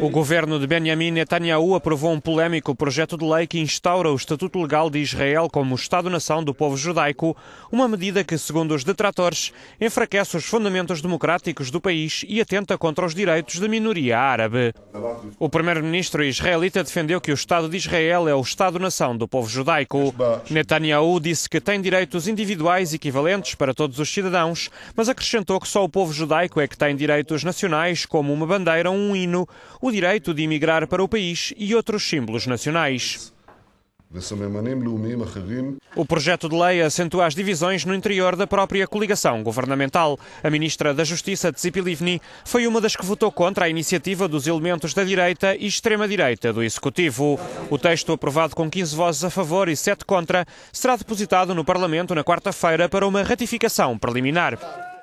O governo de Benjamin Netanyahu aprovou um polêmico projeto de lei que instaura o Estatuto Legal de Israel como Estado-nação do povo judaico, uma medida que, segundo os detratores, enfraquece os fundamentos democráticos do país e atenta contra os direitos da minoria árabe. O primeiro-ministro israelita defendeu que o Estado de Israel é o Estado-nação do povo judaico. Netanyahu disse que tem direitos individuais equivalentes para todos os cidadãos, mas acrescentou que só o povo judaico é que tem direitos nacionais, como uma bandeira, um hino ano, o direito de emigrar para o país e outros símbolos nacionais. O projeto de lei acentua as divisões no interior da própria coligação governamental. A ministra da Justiça, Tzipi Livni, foi uma das que votou contra a iniciativa dos elementos da direita e extrema-direita do Executivo. O texto, aprovado com 15 vozes a favor e 7 contra, será depositado no Parlamento na quarta-feira para uma ratificação preliminar.